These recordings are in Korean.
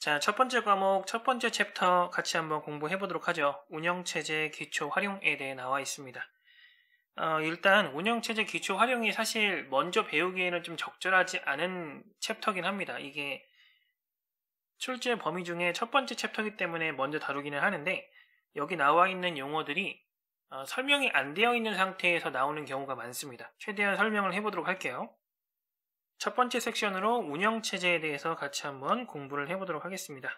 자, 첫 번째 과목, 첫 번째 챕터 같이 한번 공부해 보도록 하죠. 운영체제 기초 활용에 대해 나와 있습니다. 어, 일단 운영체제 기초 활용이 사실 먼저 배우기에는 좀 적절하지 않은 챕터긴 합니다. 이게 출제 범위 중에 첫 번째 챕터이기 때문에 먼저 다루기는 하는데 여기 나와 있는 용어들이 어, 설명이 안 되어 있는 상태에서 나오는 경우가 많습니다. 최대한 설명을 해보도록 할게요. 첫 번째 섹션으로 운영체제에 대해서 같이 한번 공부를 해보도록 하겠습니다.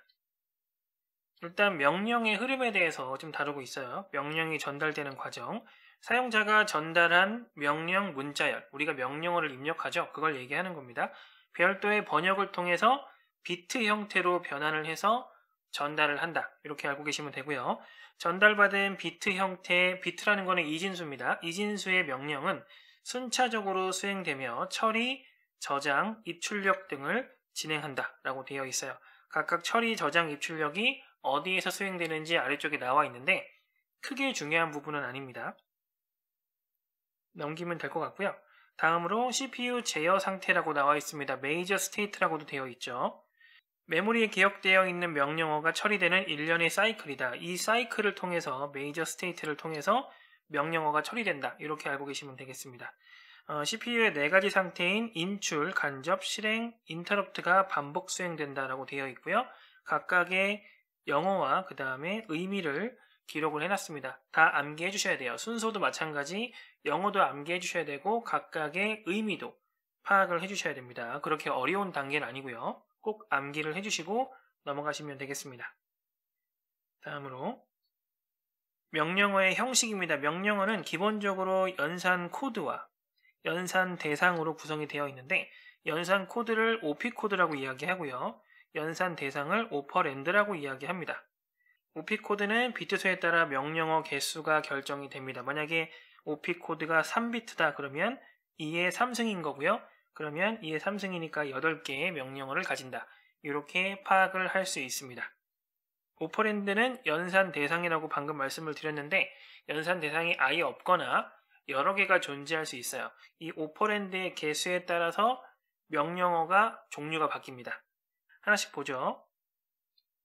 일단 명령의 흐름에 대해서 좀 다루고 있어요. 명령이 전달되는 과정, 사용자가 전달한 명령 문자열, 우리가 명령어를 입력하죠. 그걸 얘기하는 겁니다. 별도의 번역을 통해서 비트 형태로 변환을 해서 전달을 한다. 이렇게 알고 계시면 되고요. 전달받은 비트 형태, 비트라는 거는 이진수입니다. 이진수의 명령은 순차적으로 수행되며 처리, 저장, 입출력 등을 진행한다 라고 되어 있어요. 각각 처리, 저장, 입출력이 어디에서 수행되는지 아래쪽에 나와 있는데 크게 중요한 부분은 아닙니다. 넘기면 될 것 같고요. 다음으로 CPU 제어 상태라고 나와 있습니다. 메이저 스테이트라고도 되어 있죠. 메모리에 기억되어 있는 명령어가 처리되는 일련의 사이클이다. 이 사이클을 통해서 메이저 스테이트를 통해서 명령어가 처리된다. 이렇게 알고 계시면 되겠습니다. 어, CPU의 네 가지 상태인 인출, 간접, 실행, 인터럽트가 반복 수행된다라고 되어 있고요. 각각의 영어와 그 다음에 의미를 기록을 해놨습니다. 다 암기해 주셔야 돼요. 순서도 마찬가지 영어도 암기해 주셔야 되고 각각의 의미도 파악을 해 주셔야 됩니다. 그렇게 어려운 단계는 아니고요. 꼭 암기를 해 주시고 넘어가시면 되겠습니다. 다음으로 명령어의 형식입니다. 명령어는 기본적으로 연산 코드와 연산 대상으로 구성이 되어 있는데 연산 코드를 OP 코드라고 이야기하고요. 연산 대상을 오퍼랜드라고 이야기합니다. OP 코드는 비트 수에 따라 명령어 개수가 결정이 됩니다. 만약에 OP 코드가 3비트다 그러면 2의 3승인 거고요. 그러면 2의 3승이니까 8개의 명령어를 가진다. 이렇게 파악을 할 수 있습니다. 오퍼랜드는 연산 대상이라고 방금 말씀을 드렸는데 연산 대상이 아예 없거나 여러 개가 존재할 수 있어요. 이 오퍼랜드의 개수에 따라서 명령어가 종류가 바뀝니다. 하나씩 보죠.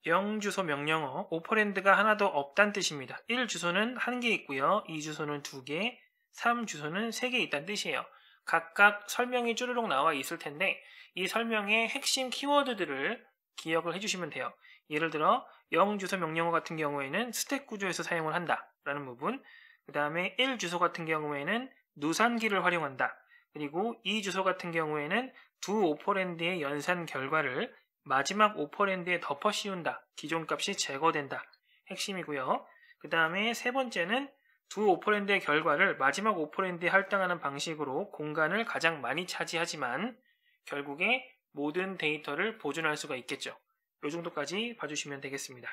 0주소 명령어, 오퍼랜드가 하나도 없다는 뜻입니다. 1주소는 한 개 있고요. 2주소는 두개 3주소는 3개 있다는 뜻이에요. 각각 설명이 쭈르륵 나와 있을 텐데 이 설명의 핵심 키워드들을 기억을 해주시면 돼요. 예를 들어 0주소 명령어 같은 경우에는 스택 구조에서 사용을 한다라는 부분, 그 다음에 1 주소 같은 경우에는 누산기를 활용한다. 그리고 2 주소 같은 경우에는 두 오퍼랜드의 연산 결과를 마지막 오퍼랜드에 덮어 씌운다. 기존값이 제거된다. 핵심이고요. 그 다음에 세 번째는 두 오퍼랜드의 결과를 마지막 오퍼랜드에 할당하는 방식으로 공간을 가장 많이 차지하지만 결국에 모든 데이터를 보존할 수가 있겠죠. 이 정도까지 봐주시면 되겠습니다.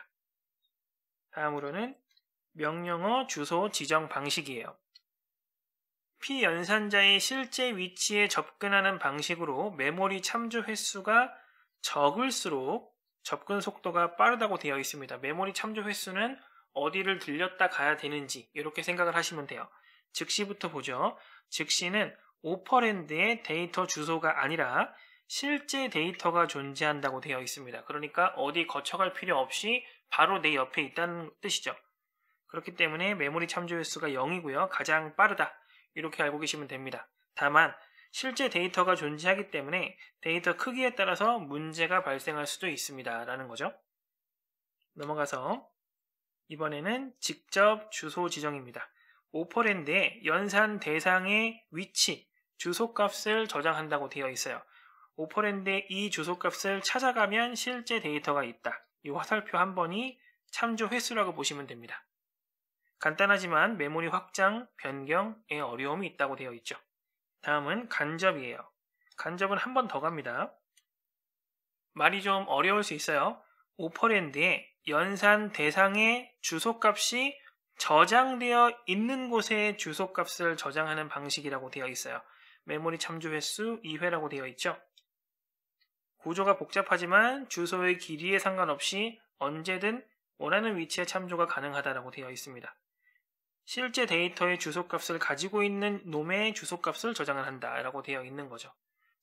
다음으로는 명령어 주소 지정 방식이에요. 피연산자의 실제 위치에 접근하는 방식으로 메모리 참조 횟수가 적을수록 접근 속도가 빠르다고 되어 있습니다. 메모리 참조 횟수는 어디를 들렸다 가야 되는지 이렇게 생각을 하시면 돼요. 즉시부터 보죠. 즉시는 오퍼랜드의 데이터 주소가 아니라 실제 데이터가 존재한다고 되어 있습니다. 그러니까 어디 거쳐갈 필요 없이 바로 내 옆에 있다는 뜻이죠. 그렇기 때문에 메모리 참조 횟수가 0이고요. 가장 빠르다. 이렇게 알고 계시면 됩니다. 다만 실제 데이터가 존재하기 때문에 데이터 크기에 따라서 문제가 발생할 수도 있습니다. 라는 거죠. 넘어가서 이번에는 직접 주소 지정입니다. 오퍼랜드에 연산 대상의 위치, 주소값을 저장한다고 되어 있어요. 오퍼랜드에이 주소값을 찾아가면 실제 데이터가 있다. 이 화살표 한 번이 참조 횟수라고 보시면 됩니다. 간단하지만 메모리 확장, 변경에 어려움이 있다고 되어 있죠. 다음은 간접이에요. 간접은 한 번 더 갑니다. 말이 좀 어려울 수 있어요. 오퍼랜드에 연산 대상의 주소값이 저장되어 있는 곳에 주소값을 저장하는 방식이라고 되어 있어요. 메모리 참조 횟수 2회라고 되어 있죠. 구조가 복잡하지만 주소의 길이에 상관없이 언제든 원하는 위치에 참조가 가능하다라고 되어 있습니다. 실제 데이터의 주소값을 가지고 있는 놈의 주소값을 저장을 한다라고 되어 있는 거죠.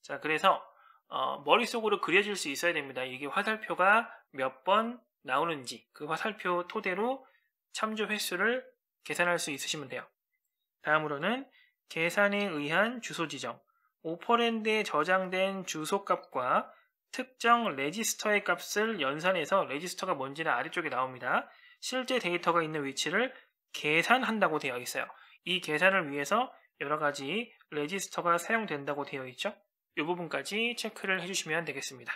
자, 그래서 어, 머릿속으로 그려질 수 있어야 됩니다. 이게 화살표가 몇 번 나오는지 그 화살표 토대로 참조 횟수를 계산할 수 있으시면 돼요. 다음으로는 계산에 의한 주소 지정. 오퍼랜드에 저장된 주소값과 특정 레지스터의 값을 연산해서 레지스터가 뭔지는 아래쪽에 나옵니다. 실제 데이터가 있는 위치를 계산한다고 되어 있어요. 이 계산을 위해서 여러 가지 레지스터가 사용된다고 되어 있죠. 이 부분까지 체크를 해주시면 되겠습니다.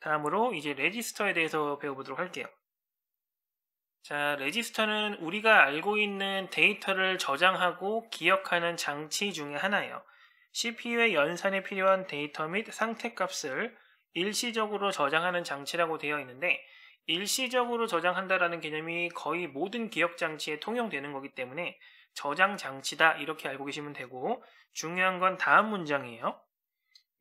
다음으로 이제 레지스터에 대해서 배워보도록 할게요. 자, 레지스터는 우리가 알고 있는 데이터를 저장하고 기억하는 장치 중에 하나예요. CPU의 연산에 필요한 데이터 및 상태 값을 일시적으로 저장하는 장치라고 되어 있는데 일시적으로 저장한다라는 개념이 거의 모든 기억 장치에 통용되는 거기 때문에 저장 장치다 이렇게 알고 계시면 되고 중요한 건 다음 문장이에요.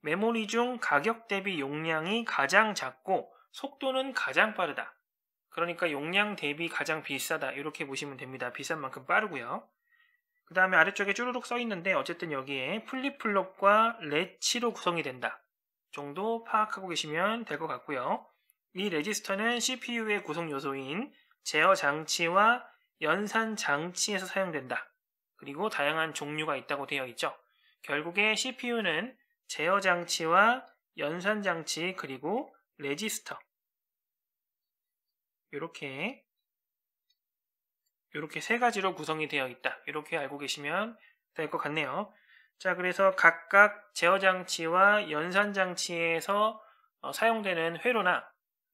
메모리 중 가격 대비 용량이 가장 작고 속도는 가장 빠르다. 그러니까 용량 대비 가장 비싸다 이렇게 보시면 됩니다. 비싼 만큼 빠르고요. 그 다음에 아래쪽에 쭈루룩 써 있는데 어쨌든 여기에 플립플롭과 레치로 구성이 된다 정도 파악하고 계시면 될 것 같고요. 이 레지스터는 CPU의 구성 요소인 제어 장치와 연산 장치에서 사용된다. 그리고 다양한 종류가 있다고 되어 있죠. 결국에 CPU는 제어 장치와 연산 장치 그리고 레지스터 이렇게 이렇게 세 가지로 구성이 되어 있다. 이렇게 알고 계시면 될 것 같네요. 자, 그래서 각각 제어 장치와 연산 장치에서 어, 사용되는 회로나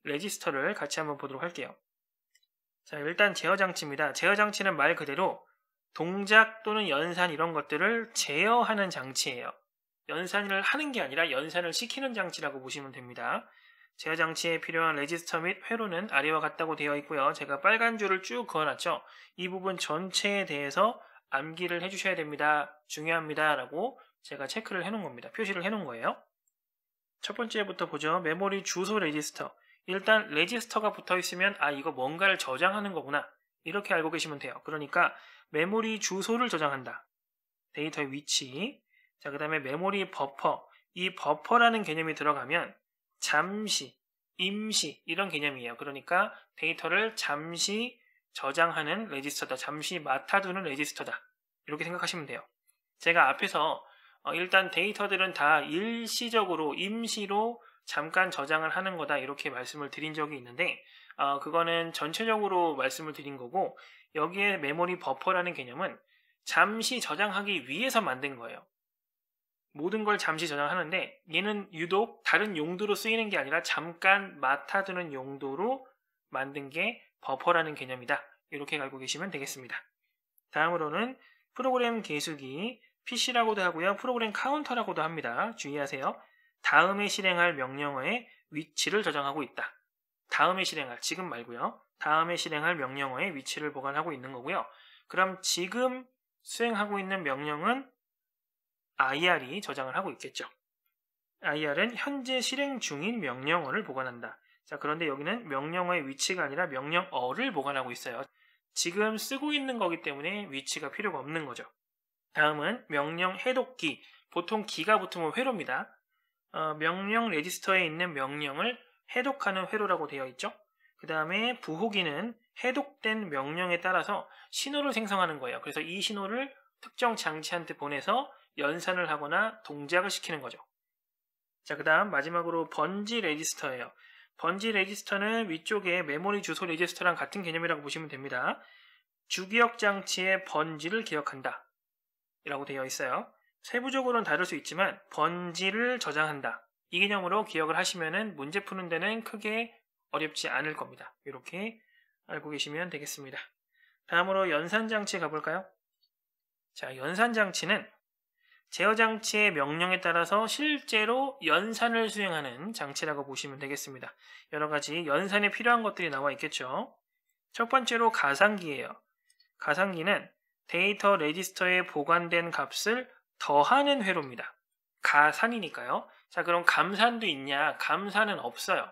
레지스터를 같이 한번 보도록 할게요. 자, 일단 제어 장치입니다. 제어 장치는 말 그대로 동작 또는 연산 이런 것들을 제어하는 장치예요. 연산을 하는 게 아니라 연산을 시키는 장치라고 보시면 됩니다. 제어 장치에 필요한 레지스터 및 회로는 아래와 같다고 되어 있고요. 제가 빨간 줄을 쭉 그어놨죠. 이 부분 전체에 대해서 암기를 해주셔야 됩니다. 중요합니다. 라고 제가 체크를 해놓은 겁니다. 표시를 해놓은 거예요. 첫 번째부터 보죠. 메모리 주소 레지스터. 일단 레지스터가 붙어 있으면 아 이거 뭔가를 저장하는 거구나 이렇게 알고 계시면 돼요. 그러니까 메모리 주소를 저장한다. 데이터의 위치. 자, 그 다음에 메모리 버퍼. 이 버퍼라는 개념이 들어가면 잠시, 임시 이런 개념이에요. 그러니까 데이터를 잠시 저장하는 레지스터다. 잠시 맡아두는 레지스터다. 이렇게 생각하시면 돼요. 제가 앞에서 어, 일단 데이터들은 다 일시적으로 임시로 잠깐 저장을 하는 거다 이렇게 말씀을 드린 적이 있는데 어, 그거는 전체적으로 말씀을 드린 거고 여기에 메모리 버퍼라는 개념은 잠시 저장하기 위해서 만든 거예요. 모든 걸 잠시 저장하는데 얘는 유독 다른 용도로 쓰이는 게 아니라 잠깐 맡아두는 용도로 만든 게 버퍼라는 개념이다. 이렇게 알고 계시면 되겠습니다. 다음으로는 프로그램 계수기 PC라고도 하고요. 프로그램 카운터라고도 합니다. 주의하세요. 다음에 실행할 명령어의 위치를 저장하고 있다. 다음에 실행할, 지금 말고요. 다음에 실행할 명령어의 위치를 보관하고 있는 거고요. 그럼 지금 수행하고 있는 명령은 IR이 저장을 하고 있겠죠. IR은 현재 실행 중인 명령어를 보관한다. 자, 그런데 여기는 명령어의 위치가 아니라 명령어를 보관하고 있어요. 지금 쓰고 있는 거기 때문에 위치가 필요가 없는 거죠. 다음은 명령 해독기. 보통 기가 붙으면 회로입니다. 어, 명령 레지스터에 있는 명령을 해독하는 회로라고 되어 있죠. 그 다음에 부호기는 해독된 명령에 따라서 신호를 생성하는 거예요. 그래서 이 신호를 특정 장치한테 보내서 연산을 하거나 동작을 시키는 거죠. 자, 그 다음 마지막으로 번지 레지스터예요. 번지 레지스터는 위쪽에 메모리 주소 레지스터랑 같은 개념이라고 보시면 됩니다. 주기억 장치의 번지를 기억한다. 라고 되어 있어요. 세부적으로는 다를 수 있지만 번지를 저장한다. 이 개념으로 기억을 하시면 문제 푸는 데는 크게 어렵지 않을 겁니다. 이렇게 알고 계시면 되겠습니다. 다음으로 연산장치 가볼까요? 자, 연산장치는 제어장치의 명령에 따라서 실제로 연산을 수행하는 장치라고 보시면 되겠습니다. 여러 가지 연산에 필요한 것들이 나와 있겠죠. 첫 번째로 가상기예요. 가상기는 데이터 레지스터에 보관된 값을 더하는 회로입니다. 가산이니까요. 자, 그럼 감산도 있냐? 감산은 없어요.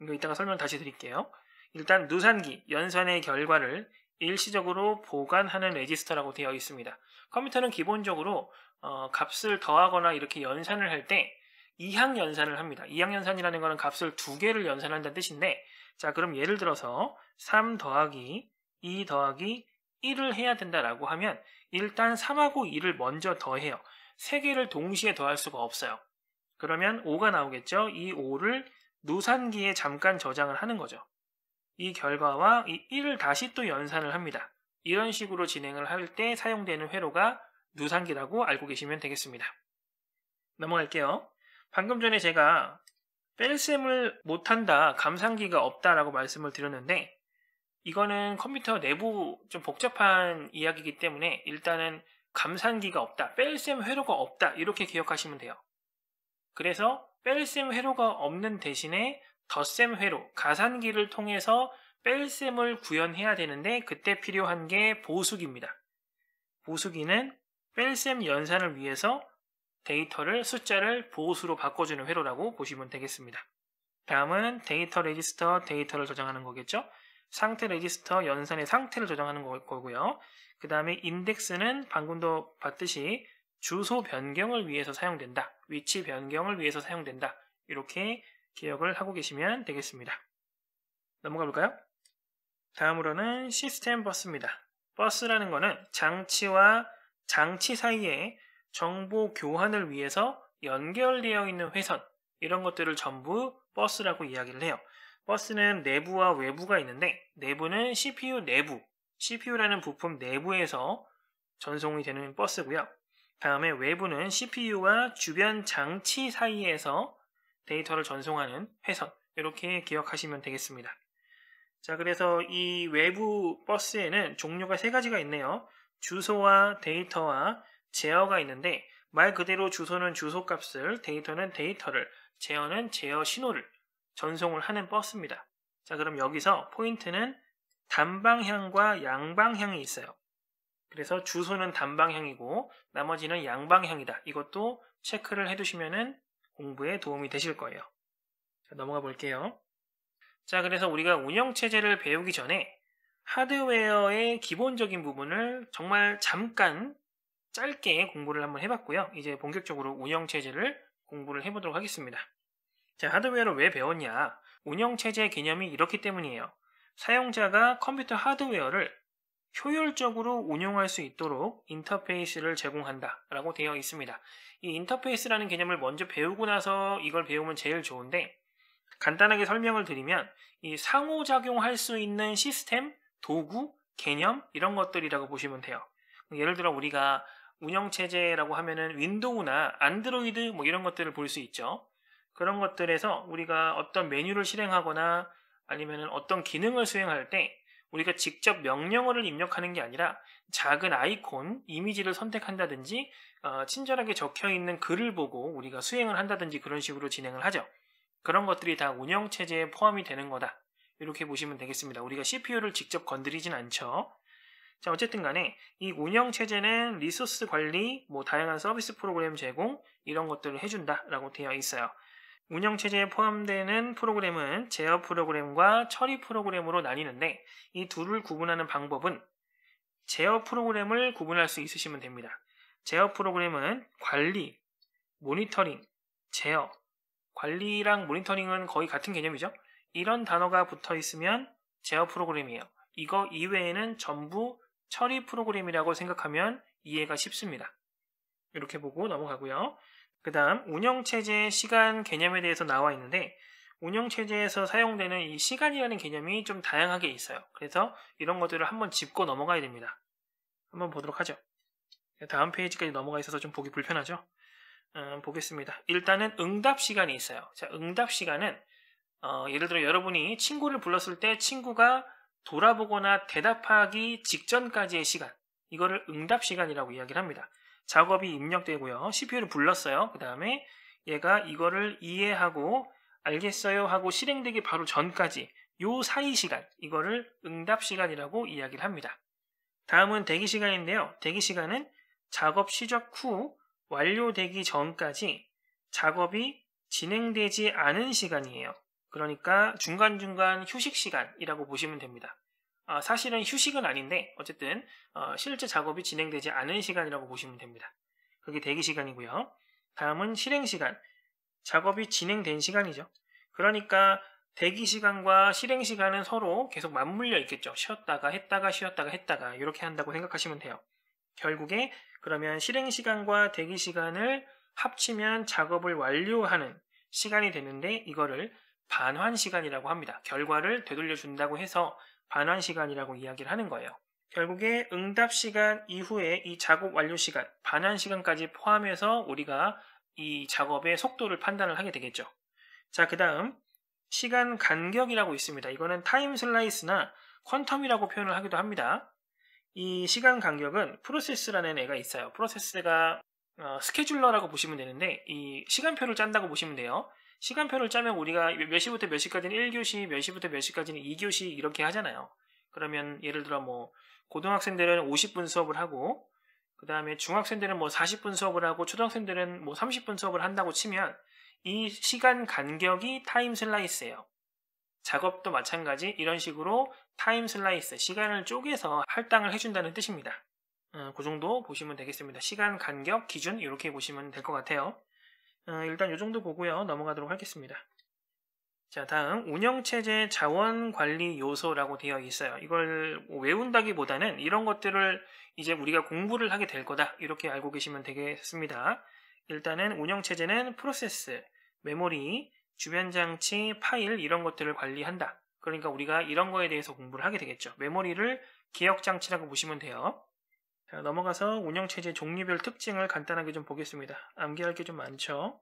이거 이따가 설명 다시 드릴게요. 일단 누산기, 연산의 결과를 일시적으로 보관하는 레지스터라고 되어 있습니다. 컴퓨터는 기본적으로 어, 값을 더하거나 이렇게 연산을 할 때 이항 연산을 합니다. 이항 연산이라는 것은 값을 두 개를 연산한다는 뜻인데 자 그럼 예를 들어서 3 더하기 2 더하기 1을 해야 된다라고 하면 일단 3하고 2를 먼저 더해요. 3개를 동시에 더할 수가 없어요. 그러면 5가 나오겠죠. 이 5를 누산기에 잠깐 저장을 하는 거죠. 이 결과와 이 1을 다시 또 연산을 합니다. 이런 식으로 진행을 할 때 사용되는 회로가 누산기라고 알고 계시면 되겠습니다. 넘어갈게요. 방금 전에 제가 뺄셈을 못한다, 감상기가 없다라고 말씀을 드렸는데 이거는 컴퓨터 내부 좀 복잡한 이야기이기 때문에 일단은 감산기가 없다, 뺄셈 회로가 없다 이렇게 기억하시면 돼요. 그래서 뺄셈 회로가 없는 대신에 덧셈 회로, 가산기를 통해서 뺄셈을 구현해야 되는데 그때 필요한 게 보수기입니다. 보수기는 뺄셈 연산을 위해서 데이터를 숫자를 보수로 바꿔주는 회로라고 보시면 되겠습니다. 다음은 데이터 레지스터 데이터를 저장하는 거겠죠? 상태 레지스터 연산의 상태를 저장하는 거고요. 그 다음에 인덱스는 방금도 봤듯이 주소 변경을 위해서 사용된다. 위치 변경을 위해서 사용된다. 이렇게 기억을 하고 계시면 되겠습니다. 넘어가 볼까요? 다음으로는 시스템 버스입니다. 버스라는 거는 장치와 장치 사이에 정보 교환을 위해서 연결되어 있는 회선 이런 것들을 전부 버스라고 이야기를 해요. 버스는 내부와 외부가 있는데 내부는 CPU 내부, CPU라는 부품 내부에서 전송이 되는 버스고요. 다음에 외부는 CPU와 주변 장치 사이에서 데이터를 전송하는 회선 이렇게 기억하시면 되겠습니다. 자 그래서 이 외부 버스에는 종류가 세 가지가 있네요. 주소와 데이터와 제어가 있는데 말 그대로 주소는 주소 값을, 데이터는 데이터를, 제어는 제어 신호를 전송을 하는 버스입니다. 자, 그럼 여기서 포인트는 단방향과 양방향이 있어요. 그래서 주소는 단방향이고 나머지는 양방향이다. 이것도 체크를 해두시면 공부에 도움이 되실 거예요. 자, 넘어가 볼게요. 자, 그래서 우리가 운영체제를 배우기 전에 하드웨어의 기본적인 부분을 정말 잠깐 짧게 공부를 한번 해봤고요. 이제 본격적으로 운영체제를 공부를 해보도록 하겠습니다. 자, 하드웨어를 왜 배웠냐? 운영체제 개념이 이렇기 때문이에요. 사용자가 컴퓨터 하드웨어를 효율적으로 운영할수 있도록 인터페이스를 제공한다 라고 되어 있습니다. 이 인터페이스라는 개념을 먼저 배우고 나서 이걸 배우면 제일 좋은데 간단하게 설명을 드리면 이 상호작용할 수 있는 시스템, 도구, 개념 이런 것들이라고 보시면 돼요. 예를 들어 우리가 운영체제라고 하면은 윈도우나 안드로이드 뭐 이런 것들을 볼 수 있죠. 그런 것들에서 우리가 어떤 메뉴를 실행하거나 아니면 어떤 기능을 수행할 때 우리가 직접 명령어를 입력하는 게 아니라 작은 아이콘, 이미지를 선택한다든지 어, 친절하게 적혀 있는 글을 보고 우리가 수행을 한다든지 그런 식으로 진행을 하죠. 그런 것들이 다 운영체제에 포함이 되는 거다. 이렇게 보시면 되겠습니다. 우리가 CPU를 직접 건드리진 않죠. 자, 어쨌든 간에 이 운영체제는 리소스 관리, 뭐 다양한 서비스 프로그램 제공 이런 것들을 해준다라고 되어 있어요. 운영체제에 포함되는 프로그램은 제어 프로그램과 처리 프로그램으로 나뉘는데 이 둘을 구분하는 방법은 제어 프로그램을 구분할 수 있으시면 됩니다. 제어 프로그램은 관리, 모니터링, 제어, 관리랑 모니터링은 거의 같은 개념이죠. 이런 단어가 붙어 있으면 제어 프로그램이에요. 이거 이외에는 전부 처리 프로그램이라고 생각하면 이해가 쉽습니다. 이렇게 보고 넘어가고요. 그 다음 운영체제 시간 개념에 대해서 나와 있는데 운영체제에서 사용되는 이 시간이라는 개념이 좀 다양하게 있어요. 그래서 이런 것들을 한번 짚고 넘어가야 됩니다. 한번 보도록 하죠. 다음 페이지까지 넘어가 있어서 좀 보기 불편하죠? 음, 보겠습니다. 일단은 응답 시간이 있어요. 자, 응답 시간은 어, 예를 들어 여러분이 친구를 불렀을 때 친구가 돌아보거나 대답하기 직전까지의 시간 이거를 응답 시간이라고 이야기를 합니다. 작업이 입력되고요. CPU를 불렀어요. 그 다음에 얘가 이거를 이해하고 알겠어요 하고 실행되기 바로 전까지 요 사이 시간, 이거를 응답 시간이라고 이야기를 합니다. 다음은 대기 시간인데요. 대기 시간은 작업 시작 후 완료되기 전까지 작업이 진행되지 않은 시간이에요. 그러니까 중간중간 휴식 시간이라고 보시면 됩니다. 어, 사실은 휴식은 아닌데 어쨌든 어, 실제 작업이 진행되지 않은 시간이라고 보시면 됩니다. 그게 대기 시간이고요. 다음은 실행 시간. 작업이 진행된 시간이죠. 그러니까 대기 시간과 실행 시간은 서로 계속 맞물려 있겠죠. 쉬었다가 했다가 쉬었다가 했다가 이렇게 한다고 생각하시면 돼요. 결국에 그러면 실행 시간과 대기 시간을 합치면 작업을 완료하는 시간이 되는데 이거를 반환 시간이라고 합니다. 결과를 되돌려 준다고 해서 반환 시간이라고 이야기를 하는 거예요. 결국에 응답 시간 이후에 이 작업 완료 시간, 반환 시간까지 포함해서 우리가 이 작업의 속도를 판단을 하게 되겠죠. 자, 그 다음 시간 간격이라고 있습니다. 이거는 타임 슬라이스나 퀀텀이라고 표현을 하기도 합니다. 이 시간 간격은 프로세스라는 애가 있어요. 프로세스가 어, 스케줄러라고 보시면 되는데 이 시간표를 짠다고 보시면 돼요. 시간표를 짜면 우리가 몇 시부터 몇 시까지는 1교시, 몇 시부터 몇 시까지는 2교시 이렇게 하잖아요. 그러면 예를 들어 뭐 고등학생들은 50분 수업을 하고 그 다음에 중학생들은 뭐 40분 수업을 하고 초등학생들은 뭐 30분 수업을 한다고 치면 이 시간 간격이 타임 슬라이스예요. 작업도 마찬가지 이런 식으로 타임 슬라이스, 시간을 쪼개서 할당을 해준다는 뜻입니다. 어, 그 정도 보시면 되겠습니다. 시간 간격 기준 이렇게 보시면 될 것 같아요. 어, 일단 이 정도 보고요. 넘어가도록 하겠습니다. 자, 다음 운영체제 자원관리 요소라고 되어 있어요. 이걸 외운다기보다는 이런 것들을 이제 우리가 공부를 하게 될 거다. 이렇게 알고 계시면 되겠습니다. 일단은 운영체제는 프로세스, 메모리, 주변장치, 파일 이런 것들을 관리한다. 그러니까 우리가 이런 거에 대해서 공부를 하게 되겠죠. 메모리를 기억장치라고 보시면 돼요. 자, 넘어가서 운영체제 종류별 특징을 간단하게 좀 보겠습니다. 암기할 게 좀 많죠?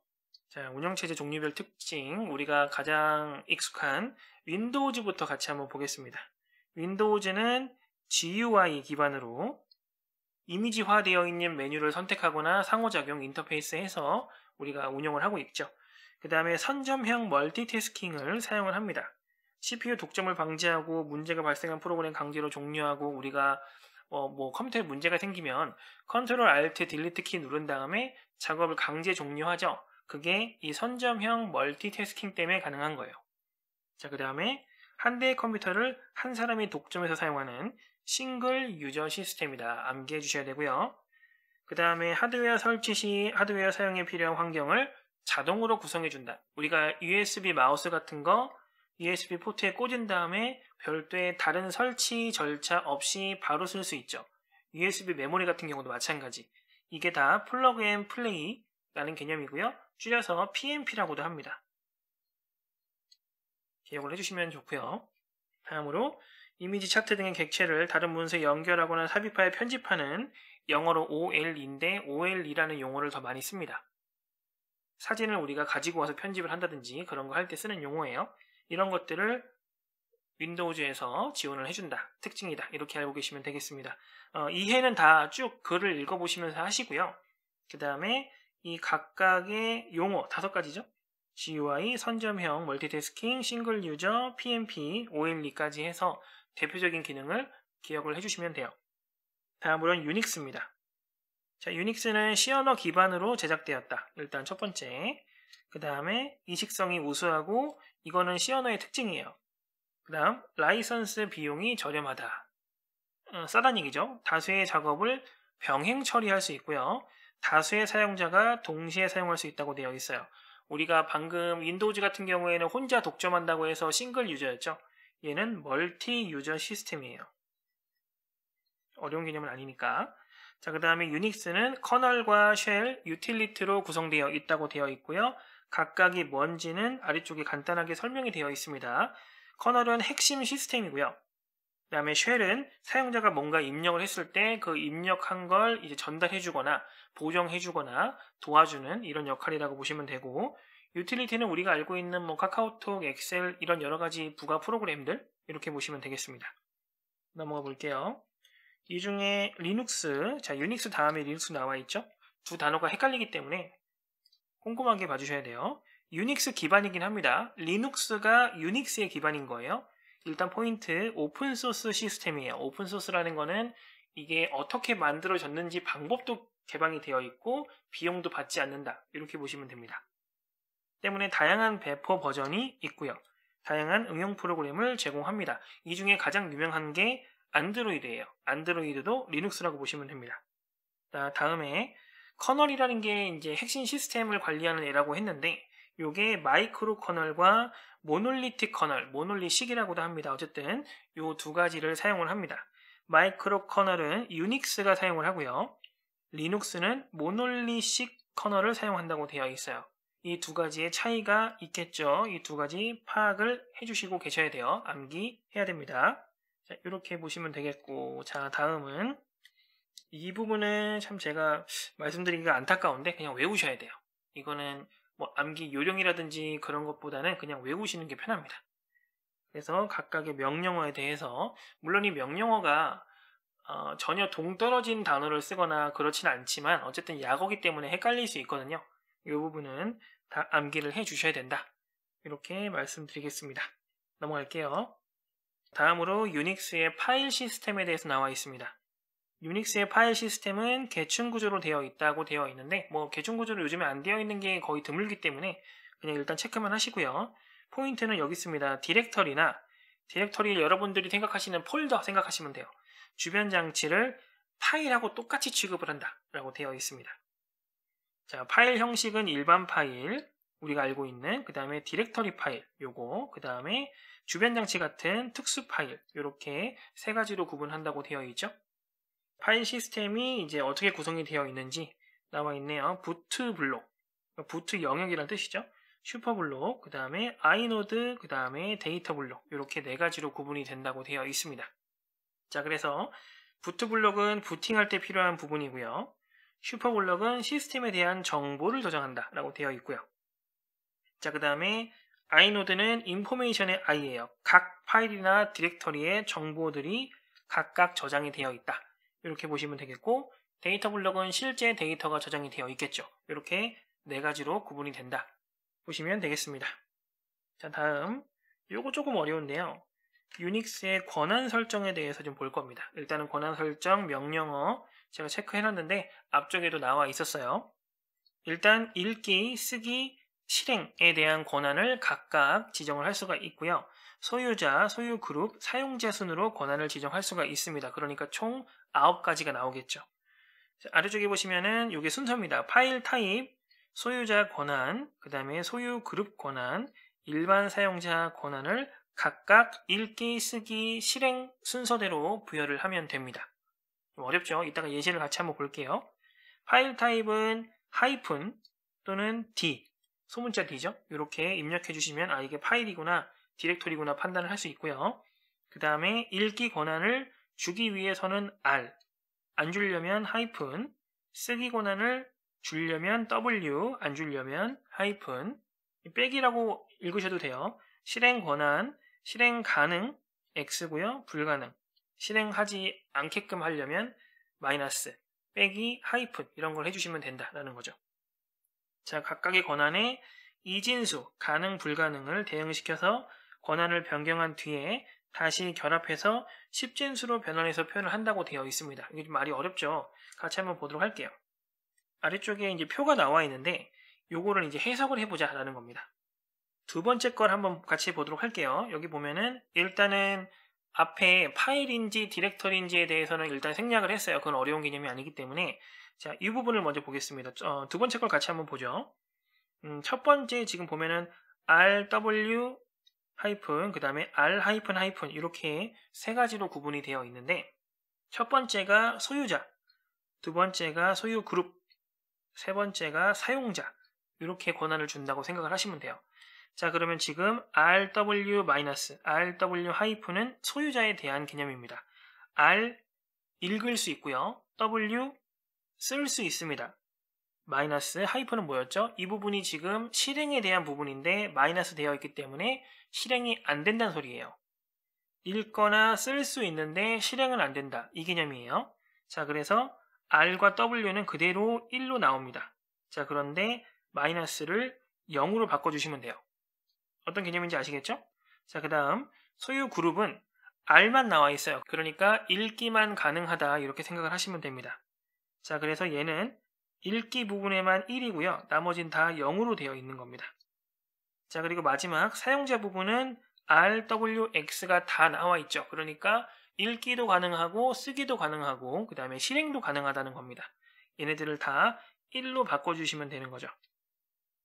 자, 운영체제 종류별 특징, 우리가 가장 익숙한 윈도우즈부터 같이 한번 보겠습니다. 윈도우즈는 GUI 기반으로 이미지화되어 있는 메뉴를 선택하거나 상호작용 인터페이스에서 우리가 운영을 하고 있죠. 그 다음에 선점형 멀티태스킹을 사용을 합니다. CPU 독점을 방지하고 문제가 발생한 프로그램 강제로 종료하고 우리가 어, 뭐 컴퓨터에 문제가 생기면 컨트롤 알트 딜리트 키 누른 다음에 작업을 강제 종료하죠. 그게 이 선점형 멀티태스킹 때문에 가능한 거예요. 자, 그 다음에 한 대의 컴퓨터를 한 사람이 독점해서 사용하는 싱글 유저 시스템이다. 암기해 주셔야 되고요. 그 다음에 하드웨어 설치 시 하드웨어 사용에 필요한 환경을 자동으로 구성해 준다. 우리가 USB 마우스 같은 거 USB e 포트에 꽂은 다음에 별도의 다른 설치 절차 없이 바로 쓸 수 있죠. USB e 메모리 같은 경우도 마찬가지. 이게 다 플러그 앤 플레이라는 개념이고요. 줄여서 PMP라고도 합니다. 기억을 해주시면 좋고요. 다음으로 이미지 차트 등의 객체를 다른 문서에 연결하거나 삽입하여 편집하는 영어로 OL인데 OL이라는 용어를 더 많이 씁니다. 사진을 우리가 가지고 와서 편집을 한다든지 그런 거 할 때 쓰는 용어예요. 이런 것들을 윈도우즈에서 지원을 해준다. 특징이다. 이렇게 알고 계시면 되겠습니다. 어, 이해는 다 쭉 글을 읽어보시면서 하시고요. 그 다음에 이 각각의 용어 다섯 가지죠. GUI, 선점형, 멀티태스킹, 싱글 유저, PMP, OLE까지 해서 대표적인 기능을 기억을 해주시면 돼요. 다음으로는 유닉스입니다. 자, 유닉스는 시 언어 기반으로 제작되었다. 일단 첫 번째. 그 다음에 이식성이 우수하고 이거는 시어너의 특징이에요. 그 다음 라이선스 비용이 저렴하다. 음, 싸단 얘기죠. 다수의 작업을 병행 처리할 수 있고요. 다수의 사용자가 동시에 사용할 수 있다고 되어 있어요. 우리가 방금 윈도우즈 같은 경우에는 혼자 독점한다고 해서 싱글 유저였죠. 얘는 멀티 유저 시스템이에요. 어려운 개념은 아니니까. 자, 그 다음에 유닉스는 커널과 쉘, 유틸리트로 구성되어 있다고 되어 있고요. 각각이 뭔지는 아래쪽에 간단하게 설명이 되어 있습니다. 커널은 핵심 시스템이고요. 그 다음에 쉘은 사용자가 뭔가 입력을 했을 때 그 입력한 걸 이제 전달해주거나 보정해주거나 도와주는 이런 역할이라고 보시면 되고 유틸리티는 우리가 알고 있는 뭐 카카오톡, 엑셀 이런 여러 가지 부가 프로그램들 이렇게 보시면 되겠습니다. 넘어가 볼게요. 이 중에 리눅스, 자 유닉스 다음에 리눅스 나와 있죠? 두 단어가 헷갈리기 때문에 꼼꼼하게 봐주셔야 돼요. 유닉스 기반이긴 합니다. 리눅스가 유닉스의 기반인 거예요. 일단 포인트 오픈소스 시스템이에요. 오픈소스라는 거는 이게 어떻게 만들어졌는지 방법도 개방이 되어 있고 비용도 받지 않는다. 이렇게 보시면 됩니다. 때문에 다양한 배포 버전이 있고요. 다양한 응용 프로그램을 제공합니다. 이 중에 가장 유명한 게 안드로이드예요. 안드로이드도 리눅스라고 보시면 됩니다. 다음에 커널이라는 게 이제 핵심 시스템을 관리하는 애라고 했는데 요게 마이크로 커널과 모놀리틱 커널, 모놀리식이라고도 합니다. 어쨌든 요 두 가지를 사용을 합니다. 마이크로 커널은 유닉스가 사용을 하고요. 리눅스는 모놀리식 커널을 사용한다고 되어 있어요. 이 두 가지의 차이가 있겠죠. 이 두 가지 파악을 해주시고 계셔야 돼요. 암기해야 됩니다. 자, 이렇게 보시면 되겠고, 자, 다음은 이 부분은 참 제가 말씀드리기가 안타까운데 그냥 외우셔야 돼요. 이거는 뭐 암기 요령이라든지 그런 것보다는 그냥 외우시는 게 편합니다. 그래서 각각의 명령어에 대해서 물론 이 명령어가 어, 전혀 동떨어진 단어를 쓰거나 그렇진 않지만 어쨌든 약어기 때문에 헷갈릴 수 있거든요. 이 부분은 다 암기를 해 주셔야 된다. 이렇게 말씀드리겠습니다. 넘어갈게요. 다음으로 유닉스의 파일 시스템에 대해서 나와 있습니다. 유닉스의 파일 시스템은 계층 구조로 되어 있다고 되어 있는데 뭐 계층 구조로 요즘에 안 되어 있는 게 거의 드물기 때문에 그냥 일단 체크만 하시고요. 포인트는 여기 있습니다. 디렉터리나 디렉터리 여러분들이 생각하시는 폴더 생각하시면 돼요. 주변 장치를 파일하고 똑같이 취급을 한다라고 되어 있습니다. 자, 파일 형식은 일반 파일, 우리가 알고 있는 그 다음에 디렉터리 파일 요거 그 다음에 주변 장치 같은 특수 파일 이렇게 세 가지로 구분한다고 되어 있죠 파일 시스템이 이제 어떻게 구성이 되어 있는지 나와 있네요. 부트 블록, 부트 영역이란 뜻이죠. 슈퍼 블록, 그 다음에 아이노드, 그 다음에 데이터 블록 이렇게 네 가지로 구분이 된다고 되어 있습니다. 자, 그래서 부트 블록은 부팅할 때 필요한 부분이고요. 슈퍼 블록은 시스템에 대한 정보를 저장한다라고 되어 있고요. 자, 그 다음에 아이노드는 인포메이션의 아이예요각 파일이나 디렉터리의 정보들이 각각 저장이 되어 있다. 이렇게 보시면 되겠고 데이터 블록은 실제 데이터가 저장이 되어 있겠죠. 이렇게 네 가지로 구분이 된다. 보시면 되겠습니다. 자 다음 요거 조금 어려운데요. 유닉스의 권한 설정에 대해서 좀 볼 겁니다. 일단은 권한 설정, 명령어 제가 체크해놨는데 앞쪽에도 나와 있었어요. 일단 읽기, 쓰기, 실행에 대한 권한을 각각 지정을 할 수가 있고요. 소유자, 소유 그룹, 사용자 순으로 권한을 지정할 수가 있습니다. 그러니까 총 아홉 가지가 나오겠죠. 아래쪽에 보시면은 이게 순서입니다. 파일 타입, 소유자 권한, 그 다음에 소유 그룹 권한, 일반 사용자 권한을 각각 읽기, 쓰기, 실행 순서대로 부여를 하면 됩니다. 어렵죠? 이따가 예시를 같이 한번 볼게요. 파일 타입은 하이픈 또는 D, 소문자 D죠? 이렇게 입력해 주시면 아 이게 파일이구나, 디렉토리구나 판단을 할 수 있고요. 그 다음에 읽기 권한을 주기 위해서는 R, 안 주려면 하이픈, 쓰기 권한을 주려면 W, 안 주려면 하이픈, 빼기라고 읽으셔도 돼요. 실행 권한, 실행 가능, X고요. 불가능, 실행하지 않게끔 하려면 마이너스, 빼기, 하이픈 이런 걸 해주시면 된다라는 거죠. 자, 각각의 권한에 이진수, 가능, 불가능을 대응시켜서 권한을 변경한 뒤에 다시 결합해서 십진수로 변환해서 표현을 한다고 되어 있습니다. 이게 좀 말이 어렵죠? 같이 한번 보도록 할게요. 아래쪽에 이제 표가 나와 있는데 요거를 이제 해석을 해보자라는 겁니다. 두 번째 걸 한번 같이 보도록 할게요. 여기 보면은 일단은 앞에 파일인지 디렉터리인지에 대해서는 일단 생략을 했어요. 그건 어려운 개념이 아니기 때문에 자, 이 부분을 먼저 보겠습니다. 어, 두 번째 걸 같이 한번 보죠. 음, 첫 번째 지금 보면은 rw 하이픈, 그 다음에 R 하이픈 하이픈 이렇게 세 가지로 구분이 되어 있는데 첫 번째가 소유자, 두 번째가 소유 그룹, 세 번째가 사용자 이렇게 권한을 준다고 생각을 하시면 돼요. 자 그러면 지금 r w 마이너스, RW 하이픈은 소유자에 대한 개념입니다. R 읽을 수 있고요. W 쓸 수 있습니다. 마이너스 하이픈은 뭐였죠? 이 부분이 지금 실행에 대한 부분인데 마이너스 되어 있기 때문에 실행이 안 된다는 소리예요. 읽거나 쓸 수 있는데 실행은 안 된다. 이 개념이에요. 자, 그래서 R과 W는 그대로 1로 나옵니다. 자, 그런데 마이너스를 0으로 바꿔주시면 돼요. 어떤 개념인지 아시겠죠? 자, 그 다음 소유 그룹은 R만 나와 있어요. 그러니까 읽기만 가능하다 이렇게 생각을 하시면 됩니다. 자, 그래서 얘는 읽기 부분에만 1이고요. 나머진 다 0으로 되어 있는 겁니다. 자, 그리고 마지막 사용자 부분은 RWX가 다 나와 있죠. 그러니까 읽기도 가능하고 쓰기도 가능하고 그 다음에 실행도 가능하다는 겁니다. 얘네들을 다 1로 바꿔주시면 되는 거죠.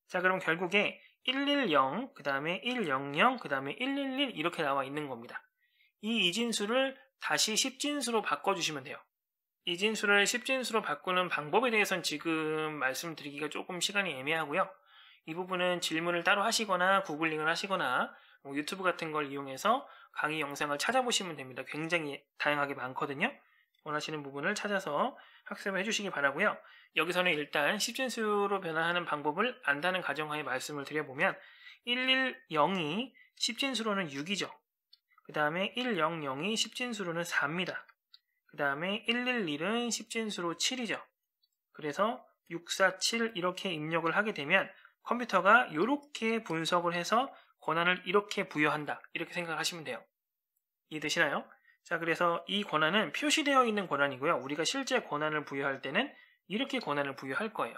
자 그럼 결국에 110, 그 다음에 100, 그 다음에 111 이렇게 나와 있는 겁니다. 이 이진수를 다시 10진수로 바꿔주시면 돼요. 이진수를 10진수로 바꾸는 방법에 대해서는 지금 말씀드리기가 조금 시간이 애매하고요. 이 부분은 질문을 따로 하시거나 구글링을 하시거나 뭐 유튜브 같은 걸 이용해서 강의 영상을 찾아보시면 됩니다. 굉장히 다양하게 많거든요. 원하시는 부분을 찾아서 학습을 해주시기 바라고요. 여기서는 일단 1 0진수로 변화하는 방법을 안다는 가정하에 말씀을 드려보면 110이 0진수로는 6이죠. 그 다음에 100이 0진수로는 4입니다. 그 다음에 111은 1 0진수로 7이죠. 그래서 647 이렇게 입력을 하게 되면 컴퓨터가 이렇게 분석을 해서 권한을 이렇게 부여한다. 이렇게 생각하시면 돼요. 이해되시나요? 자, 그래서 이 권한은 표시되어 있는 권한이고요. 우리가 실제 권한을 부여할 때는 이렇게 권한을 부여할 거예요.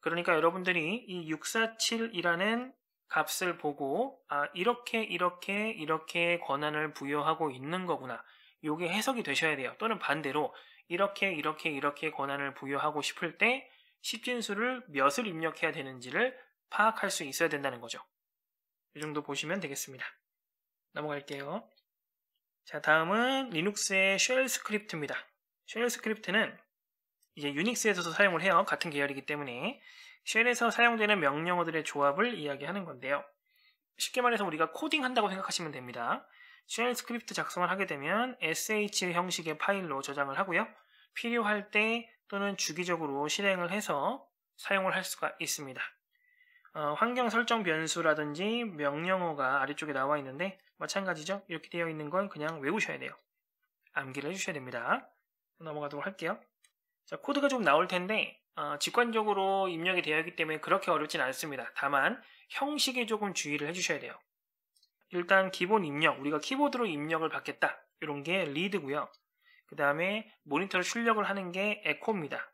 그러니까 여러분들이 이 647이라는 값을 보고 아, 이렇게 이렇게 이렇게 권한을 부여하고 있는 거구나. 요게 해석이 되셔야 돼요. 또는 반대로 이렇게 이렇게 이렇게 권한을 부여하고 싶을 때 십진수를 몇을 입력해야 되는지를 파악할 수 있어야 된다는 거죠. 이 정도 보시면 되겠습니다. 넘어갈게요. 자, 다음은 리눅스의 쉘 스크립트입니다. 쉘 스크립트는 이제 유닉스에서도 사용을 해요. 같은 계열이기 때문에 쉘에서 사용되는 명령어들의 조합을 이야기하는 건데요. 쉽게 말해서 우리가 코딩한다고 생각하시면 됩니다. 쉘 스크립트 작성을 하게 되면 SH 형식의 파일로 저장을 하고요. 필요할 때 또는 주기적으로 실행을 해서 사용을 할 수가 있습니다. 어, 환경 설정 변수라든지 명령어가 아래쪽에 나와 있는데 마찬가지죠. 이렇게 되어 있는 건 그냥 외우셔야 돼요. 암기를 해주셔야 됩니다. 넘어가도록 할게요. 자, 코드가 좀 나올 텐데 어, 직관적으로 입력이 되어 있기 때문에 그렇게 어렵진 않습니다. 다만 형식에 조금 주의를 해주셔야 돼요. 일단 기본 입력, 우리가 키보드로 입력을 받겠다. 이런 게 리드고요. 그 다음에 모니터를 출력을 하는 게 에코입니다.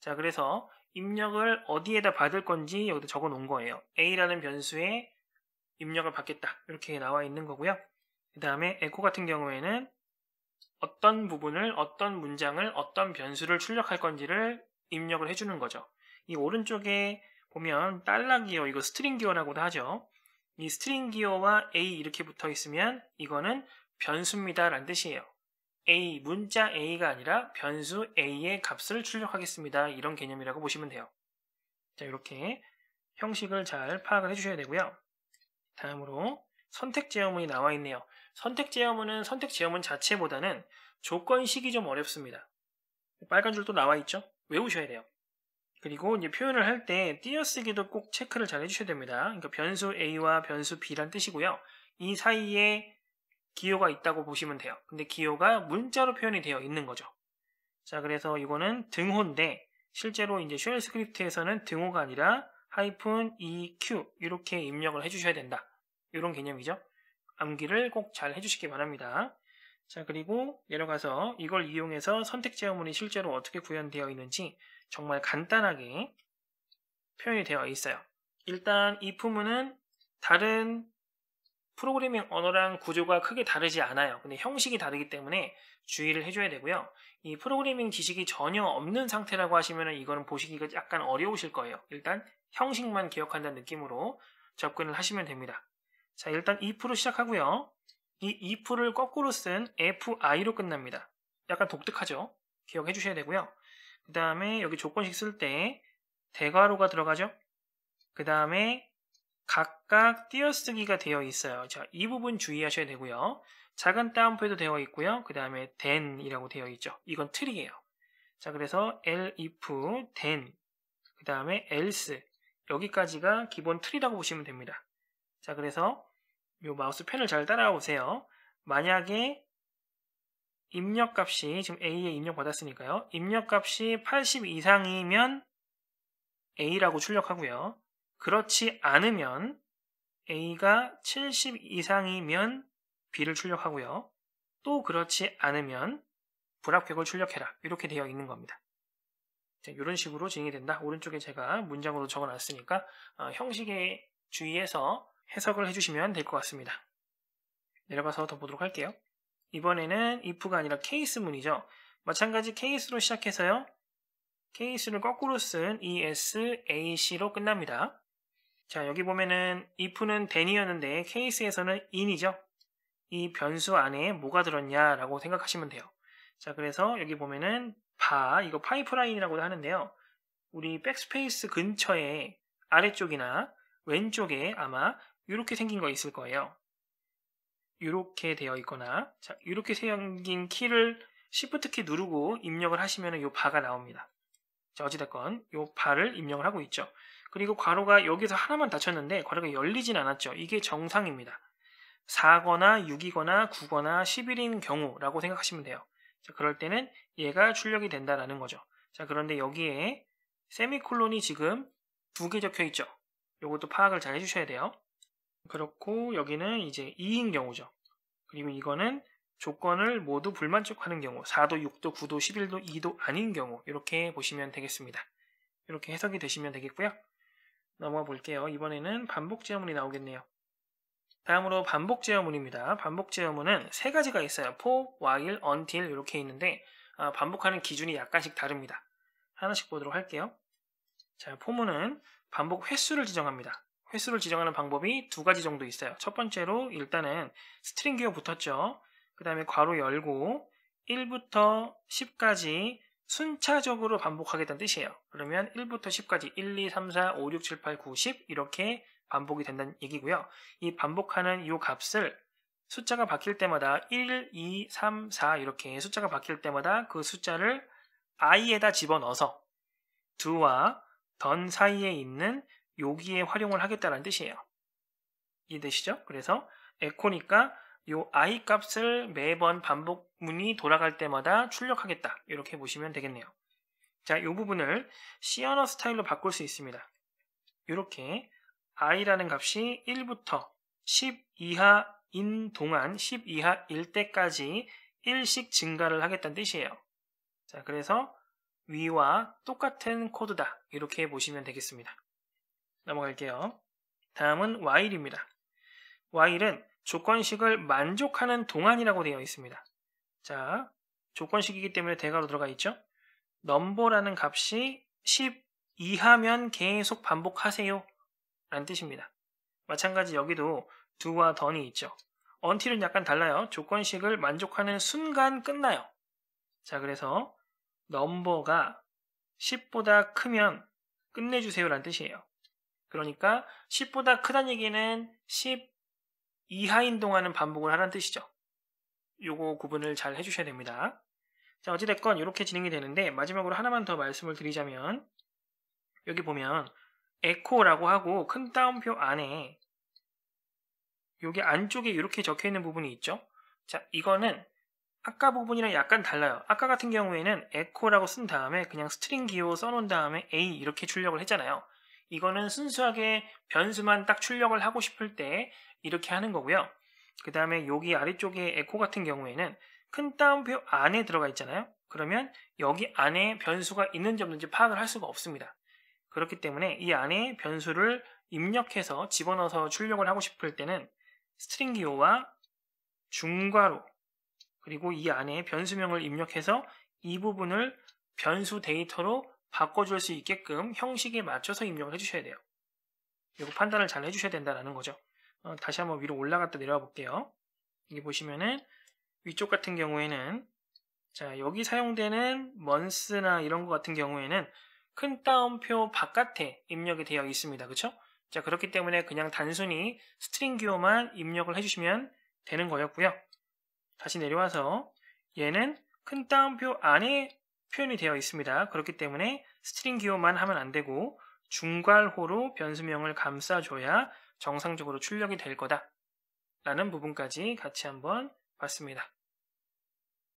자, 그래서 입력을 어디에다 받을 건지 여기다 적어 놓은 거예요. A라는 변수에 입력을 받겠다. 이렇게 나와 있는 거고요. 그 다음에 에코 같은 경우에는 어떤 부분을, 어떤 문장을, 어떤 변수를 출력할 건지를 입력을 해주는 거죠. 이 오른쪽에 보면 달러 기어 이거 스트링 기어라고도 하죠. 이 스트링 기어와 A 이렇게 붙어 있으면 이거는 변수입니다 라는 뜻이에요. a 문자 a가 아니라 변수 a의 값을 출력하겠습니다. 이런 개념이라고 보시면 돼요. 자 이렇게 형식을 잘 파악을 해주셔야 되고요. 다음으로 선택 제어문이 나와 있네요. 선택 제어문은 선택 제어문 자체보다는 조건식이 좀 어렵습니다. 빨간 줄도 나와 있죠? 외우셔야 돼요. 그리고 이제 표현을 할 때 띄어쓰기도 꼭 체크를 잘 해주셔야 됩니다. 그러니까 변수 a와 변수 b란 뜻이고요. 이 사이에 기호가 있다고 보시면 돼요. 근데 기호가 문자로 표현이 되어 있는 거죠. 자, 그래서 이거는 등호인데 실제로 이제 쉘 스크립트에서는 등호가 아니라 하이픈 EQ 이렇게 입력을 해주셔야 된다. 이런 개념이죠. 암기를 꼭 잘 해주시기 바랍니다. 자, 그리고 내려가서 이걸 이용해서 선택 제어문이 실제로 어떻게 구현되어 있는지 정말 간단하게 표현이 되어 있어요. 일단 이 품은 다른 프로그래밍 언어랑 구조가 크게 다르지 않아요. 근데 형식이 다르기 때문에 주의를 해줘야 되고요. 이 프로그래밍 지식이 전혀 없는 상태라고 하시면 이거는 보시기가 약간 어려우실 거예요. 일단 형식만 기억한다는 느낌으로 접근을 하시면 됩니다. 자, 일단 if로 시작하고요. 이 if를 거꾸로 쓴 fi로 끝납니다. 약간 독특하죠? 기억해 주셔야 되고요. 그 다음에 여기 조건식 쓸 때 대괄호가 들어가죠? 그 다음에 각각 띄어쓰기가 되어 있어요. 자, 이 부분 주의하셔야 되고요. 작은 따옴표도 되어 있고요. 그 다음에 then이라고 되어 있죠. 이건 틀이에요. 자, 그래서 l, if, then, 그 다음에 else 여기까지가 기본 틀이라고 보시면 됩니다. 자, 그래서 이 마우스 펜을 잘따라오세요 만약에 입력값이 지금 A에 입력받았으니까요. 입력값이 80 이상이면 A라고 출력하고요. 그렇지 않으면 A가 70 이상이면 B를 출력하고요. 또 그렇지 않으면 불합격을 출력해라. 이렇게 되어 있는 겁니다. 이런 식으로 진행이 된다. 오른쪽에 제가 문장으로 적어놨으니까 어, 형식에 주의해서 해석을 해주시면 될 것 같습니다. 내려가서 더 보도록 할게요. 이번에는 if가 아니라 케이스 문이죠. 마찬가지 케이스로 시작해서요. 케이스를 거꾸로 쓴 ES, AC로 끝납니다. 자, 여기 보면은 if는 then이었는데 케이스에서는 in이죠. 이 변수 안에 뭐가 들었냐라고 생각하시면 돼요. 자, 그래서 여기 보면은 바, 이거 파이프라인이라고도 하는데요. 우리 백스페이스 근처에 아래쪽이나 왼쪽에 아마 이렇게 생긴 거 있을 거예요. 이렇게 되어 있거나 자, 이렇게 생긴 키를 Shift 키 누르고 입력을 하시면 이 바가 나옵니다. 자, 어찌됐건 이 바를 입력을 하고 있죠. 그리고 괄호가 여기서 하나만 닫혔는데 괄호가 열리진 않았죠. 이게 정상입니다. 4거나 6이거나 9거나 1 1인 경우라고 생각하시면 돼요. 자, 그럴 때는 얘가 출력이 된다라는 거죠. 자, 그런데 여기에 세미콜론이 지금 두 개 적혀 있죠. 요것도 파악을 잘 해주셔야 돼요. 그렇고 여기는 이제 2인 경우죠. 그리고 이거는 조건을 모두 불만족하는 경우 4도, 6도, 9도, 11도, 2도 아닌 경우 이렇게 보시면 되겠습니다. 이렇게 해석이 되시면 되겠고요. 넘어가 볼게요. 이번에는 반복 제어문이 나오겠네요. 다음으로 반복 제어문입니다. 반복 제어문은 세 가지가 있어요. for, while, until 이렇게 있는데 아, 반복하는 기준이 약간씩 다릅니다. 하나씩 보도록 할게요. 자, 포문은 반복 횟수를 지정합니다. 횟수를 지정하는 방법이 두 가지 정도 있어요. 첫 번째로 일단은 스트링 기어 붙었죠. 그 다음에 괄호 열고 1부터 10까지 순차적으로 반복하겠다는 뜻이에요. 그러면 1부터 10까지 1, 2, 3, 4, 5, 6, 7, 8, 9, 10 이렇게 반복이 된다는 얘기고요. 이 반복하는 이 값을 숫자가 바뀔 때마다 1, 2, 3, 4 이렇게 숫자가 바뀔 때마다 그 숫자를 i에다 집어넣어서 do와 done 사이에 있는 여기에 활용을 하겠다는 뜻이에요. 이해되시죠? 그래서 에코니까 이 i 값을 매번 반복문이 돌아갈 때마다 출력하겠다. 이렇게 보시면 되겠네요. 자, 이 부분을 시어너 스타일로 바꿀 수 있습니다. 이렇게 i라는 값이 1부터 10 이하인 동안 10 이하일 때까지 1씩 증가를 하겠다는 뜻이에요. 자, 그래서 위와 똑같은 코드다. 이렇게 보시면 되겠습니다. 넘어갈게요. 다음은 while입니다. while은 조건식을 만족하는 동안이라고 되어 있습니다. 자, 조건식이기 때문에 대괄호 들어가 있죠. 넘버라는 값이 10 이하면 계속 반복하세요. 라는 뜻입니다. 마찬가지 여기도 do와 done이 있죠. until은 약간 달라요. 조건식을 만족하는 순간 끝나요. 자, 그래서 넘버가 10보다 크면 끝내주세요 라는 뜻이에요. 그러니까 10보다 크다는 얘기는 10 이하인 동안은 반복을 하라는 뜻이죠. 요거 구분을 잘 해주셔야 됩니다. 자, 어찌됐건 이렇게 진행이 되는데 마지막으로 하나만 더 말씀을 드리자면 여기 보면 에코라고 하고 큰 따옴표 안에 여기 안쪽에 이렇게 적혀 있는 부분이 있죠. 자, 이거는 아까 부분이랑 약간 달라요. 아까 같은 경우에는 에코라고 쓴 다음에 그냥 스트링 기호 써놓은 다음에 a 이렇게 출력을 했잖아요. 이거는 순수하게 변수만 딱 출력을 하고 싶을 때 이렇게 하는 거고요. 그 다음에 여기 아래쪽에 에코 같은 경우에는 큰 따옴표 안에 들어가 있잖아요. 그러면 여기 안에 변수가 있는지 없는지 파악을 할 수가 없습니다. 그렇기 때문에 이 안에 변수를 입력해서 집어넣어서 출력을 하고 싶을 때는 스트링 기호와 중괄호 그리고 이 안에 변수명을 입력해서 이 부분을 변수 데이터로 바꿔줄 수 있게끔 형식에 맞춰서 입력을 해주셔야 돼요. 이거 판단을 잘 해주셔야 된다는 거죠. 어, 다시 한번 위로 올라갔다 내려와 볼게요. 여기 보시면은 위쪽 같은 경우에는 자 여기 사용되는 먼스나 이런 것 같은 경우에는 큰 따옴표 바깥에 입력이 되어 있습니다. 그렇죠? 자 그렇기 때문에 그냥 단순히 스트링 기호만 입력을 해주시면 되는 거였고요. 다시 내려와서 얘는 큰 따옴표 안에 표현이 되어 있습니다. 그렇기 때문에 스트링 기호만 하면 안 되고 중괄호로 변수명을 감싸줘야 정상적으로 출력이 될 거다 라는 부분까지 같이 한번 봤습니다.